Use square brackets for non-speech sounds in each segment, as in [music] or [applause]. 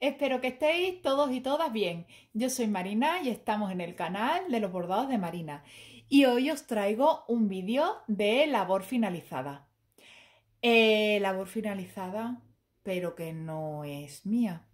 Espero que estéis todos y todas bien. Yo soy Marina y estamos en el canal de los bordados de Marina. Y hoy os traigo un vídeo de labor finalizada. Eh, labor finalizada, pero que no es mía.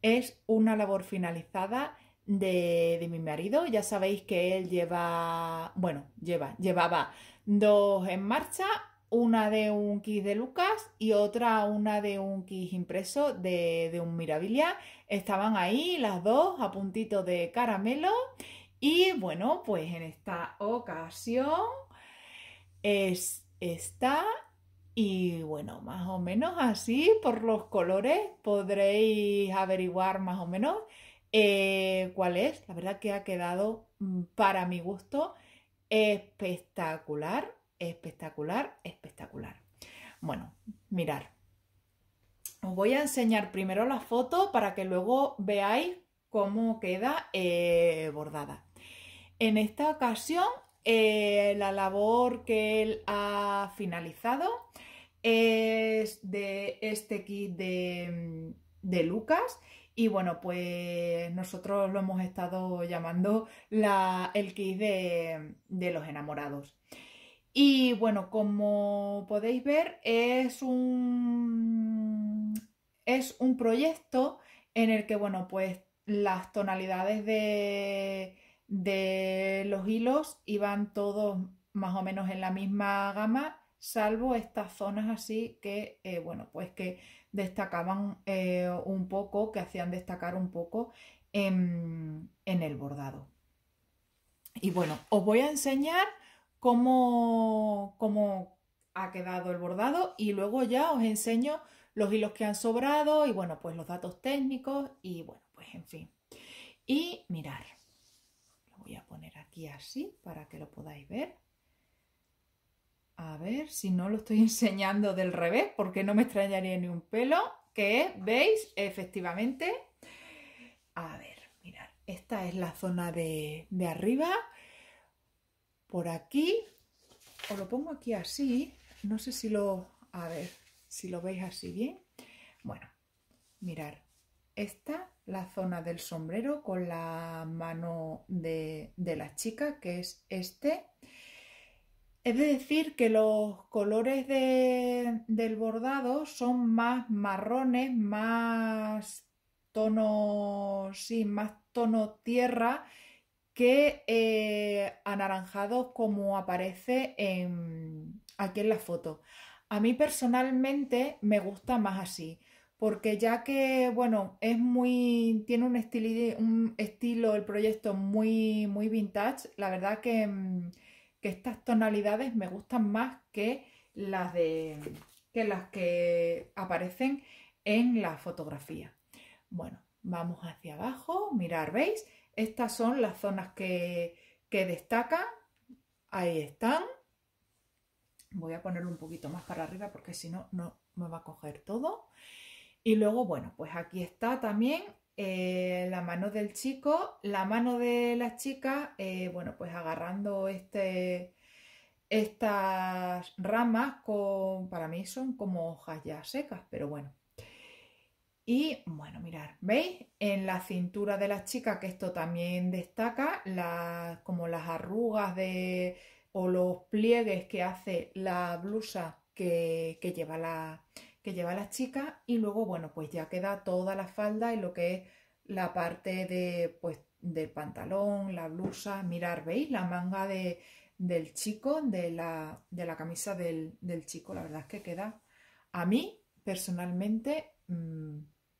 Es una labor finalizada de, de mi marido. Ya sabéis que él lleva, bueno, lleva, llevaba dos en marcha, una de un kit de Lucas y otra una de un kit impreso de, un Mirabilia. Estaban ahí las dos a puntito de caramelo y bueno, pues en esta ocasión es esta y bueno, más o menos así por los colores podréis averiguar más o menos eh, cuál es. La verdad que ha quedado mm, para mi gusto espectacular espectacular, espectacular. Bueno, mirar. Os voy a enseñar primero la foto para que luego veáis cómo queda eh, bordada. En esta ocasión, eh, la labor que él ha finalizado es de este kit de, Lucas y bueno, pues nosotros lo hemos estado llamando la, el kit de los enamorados. Y bueno, como podéis ver, es un, es un proyecto en el que, bueno, pues las tonalidades de, los hilos iban todos más o menos en la misma gama, salvo estas zonas así que, eh, bueno, pues que destacaban eh, un poco, que hacían destacar un poco en, en el bordado. Y bueno, os voy a enseñar cómo, ha quedado el bordado y luego ya os enseño los hilos que han sobrado y bueno, pues los datos técnicos y bueno, pues en fin. Y mirar, lo voy a poner aquí así para que lo podáis ver. A ver si no lo estoy [laughs] enseñando del revés, porque no me extrañaría ni un pelo, que veis, efectivamente. A ver, mirad, esta es la zona de, de arriba por aquí, o lo pongo aquí así, no sé si lo, a ver, si lo veis así bien. Bueno, mirar, esta la zona del sombrero con la mano de, la chica, que es este. Es decir que los colores del bordado son más marrones, más tonos sí, más tono tierra que eh, anaranjado como aparece en, aquí en la foto. A mí personalmente me gusta más así, porque ya que, bueno, es muy, tiene un, estilo, un estilo el proyecto muy, muy vintage, la verdad mm, que, estas tonalidades me gustan más que las, de, que las que aparecen en la fotografía. Bueno, vamos hacia abajo, mirar, ¿veis? Estas son las zonas que, destacan. Ahí están. Voy a ponerlo un poquito más para arriba porque si no, no me va a coger todo. Y luego, bueno, pues aquí está también eh, la mano del chico, la mano de la chica, eh, bueno, pues agarrando este, estas ramas para mí son como hojas ya secas, pero bueno. Y bueno, mirar ¿veis? En la cintura de la chica, que esto también destaca, la, como las arrugas de, o los pliegues que hace la blusa que, que, lleva la, que lleva las chica. Y luego, bueno, pues ya queda toda la falda y lo que es la parte de, pues, del pantalón, la blusa. Mirar, ¿veis? La manga de, del chico, de la, de la camisa del, del, chico. La verdad es que queda, a mí personalmente, mm,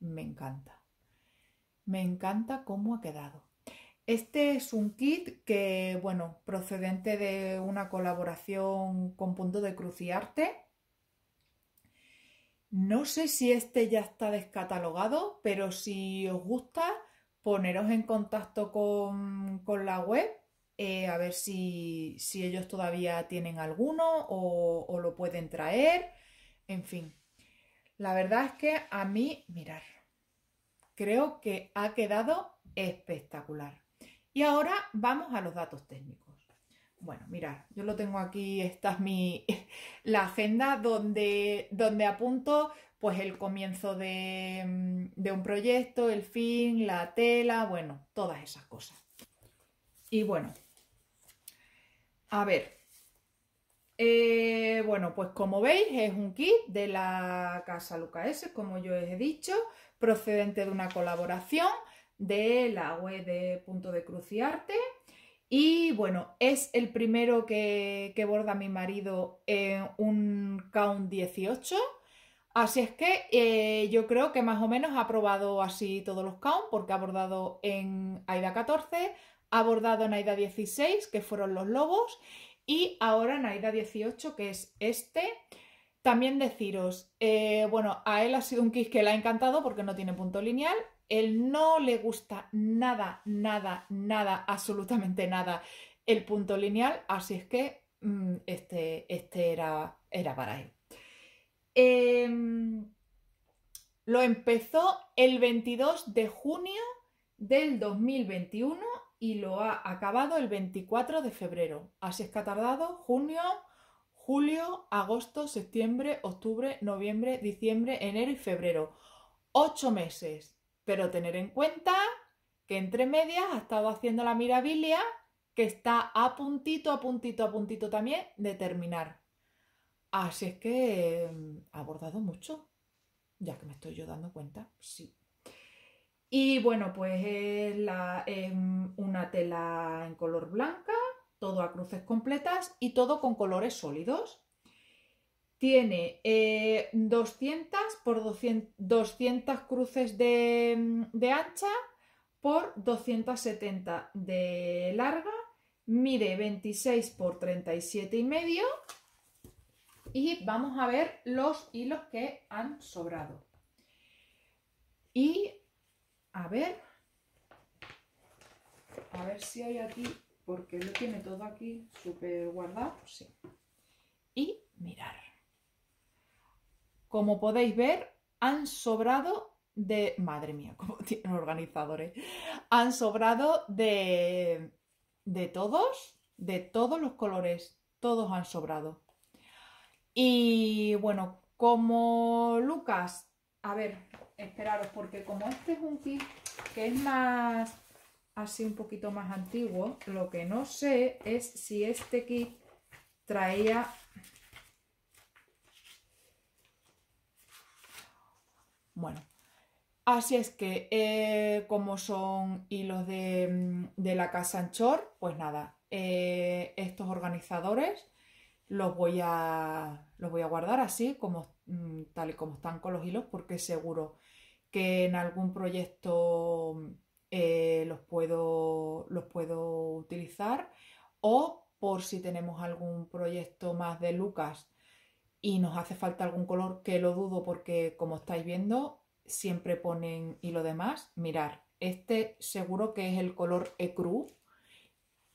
me encanta. Me encanta cómo ha quedado. Este es un kit que, bueno, procedente de una colaboración con Punto de Cruz Arte. No sé si este ya está descatalogado, pero si os gusta, poneros en contacto con, la web eh, a ver si, ellos todavía tienen alguno o lo pueden traer, en fin. La verdad es que a mí, mirar, creo que ha quedado espectacular. Y ahora vamos a los datos técnicos. Bueno, mirad, yo lo tengo aquí, esta es mi [laughs] la agenda donde, donde apunto pues el comienzo de, mm, de un proyecto, el fin, la tela, bueno, todas esas cosas. Y bueno, a ver, eh, bueno, pues como veis es un kit de la Casa Luca S, como yo os he dicho, procedente de una colaboración de la web de Punto de Cruz y bueno, es el primero que, borda mi marido en un Count 18. Así es que eh, yo creo que más o menos ha probado así todos los Count, porque ha bordado en AIDA 14, ha bordado en AIDA 16, que fueron los lobos, y ahora Naida 18, que es este. También deciros, eh, bueno, a él ha sido un kit que le ha encantado porque no tiene punto lineal. Él no le gusta nada, nada, nada, absolutamente nada el punto lineal, así es que mm, este, este era, era para él. Em, lo empezó el 22 de junio del 2021 y lo ha acabado el 24 de febrero. Así es que ha tardado junio, julio, agosto, septiembre, octubre, noviembre, diciembre, enero y febrero. Ocho meses. Pero tener en cuenta que entre medias ha estado haciendo la mirabilia que está a puntito, a puntito, a puntito también de terminar. Así es que mm, ha abordado mucho, ya que me estoy yo dando cuenta, sí. Y bueno, pues es, una tela en color blanca, todo a cruces completas y todo con colores sólidos. Tiene 200 eh, por 200, cruces mm, de, ancha por 270 de larga, mide 26 por 37 y medio y vamos a ver los hilos que han sobrado. Y a ver. A ver si hay aquí, porque lo tiene todo aquí súper guardado. Sí. Y mirar. Como podéis ver, han sobrado de... Madre mía, [laughs] como tienen organizadores. Eh. Han sobrado de... De todos, de todos los colores. Todos han sobrado. Y bueno, como Lucas, a ver, esperaros porque como este es un kit que es más así un poquito más antiguo, lo que no sé es si este kit traía bueno así es que eh, como son hilos de, de la casa anchor pues nada eh, estos organizadores los voy a los voy a guardar así como Mm, tal y como están con los hilos, porque seguro que en algún proyecto eh, los, puedo, los puedo utilizar o por si tenemos algún proyecto más de Lucas y nos hace falta algún color, que lo dudo porque como estáis viendo, siempre ponen hilo de más. Mirar, este seguro que es el color ecru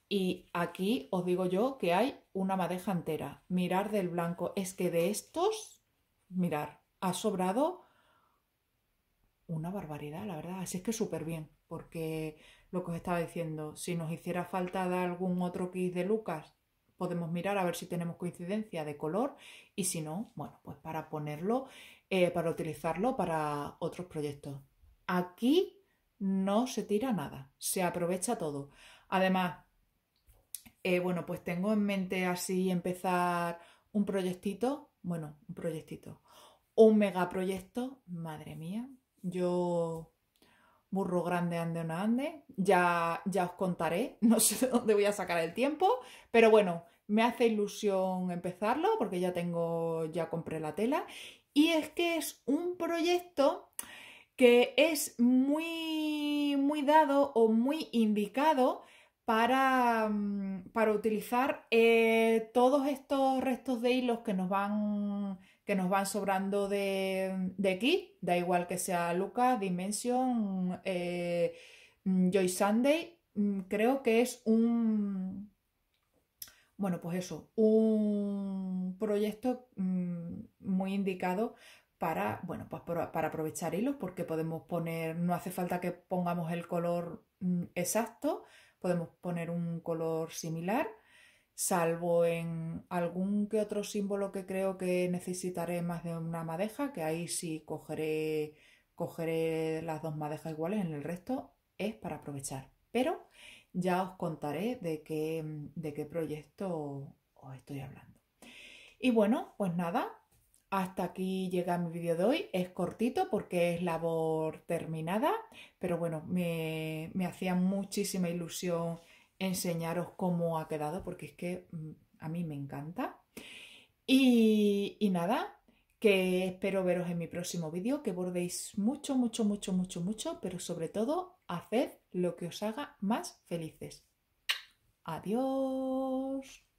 y aquí os digo yo que hay una madeja entera. Mirar del blanco, es que de estos mirar, ha sobrado una barbaridad, la verdad. Así es que súper bien, porque lo que os estaba diciendo, si nos hiciera falta algún otro kit de Lucas, podemos mirar a ver si tenemos coincidencia de color y si no, bueno, pues para ponerlo, eh, para utilizarlo para otros proyectos. Aquí no se tira nada, se aprovecha todo. Además, eh, bueno, pues tengo en mente así empezar un proyectito bueno, un proyectito. Un megaproyecto, madre mía, yo burro grande ande no ande, ya, ya os contaré, [laughs] no sé dónde voy a sacar el tiempo, pero bueno, me hace ilusión empezarlo porque ya tengo, ya compré la tela y es que es un proyecto que es muy, muy dado o muy indicado Mm, para, utilizar eh, todos estos restos de hilos que nos van, que nos van sobrando de, aquí, da igual que sea lucas, Dimension, eh, mm, Joy Sunday, mm, creo que es un, bueno, pues eso, un proyecto muy indicado para, bueno, pues para aprovechar hilos porque podemos poner, no hace falta que pongamos el color exacto, podemos poner un color similar, salvo en algún que otro símbolo que creo que necesitaré más de una madeja, que ahí sí cogeré, las dos madejas iguales, en el resto es para aprovechar. Pero ya os contaré de qué, de qué proyecto os estoy hablando. Y bueno, pues nada, hasta aquí llega mi vídeo de hoy. Es cortito porque es labor terminada, pero bueno, me, me hacía muchísima ilusión enseñaros cómo ha quedado porque es que mm, a mí me encanta. Y, y nada, que espero veros en mi próximo vídeo, que bordéis mucho, mucho, mucho, mucho, mucho, pero sobre todo, haced lo que os haga más felices. Adiós.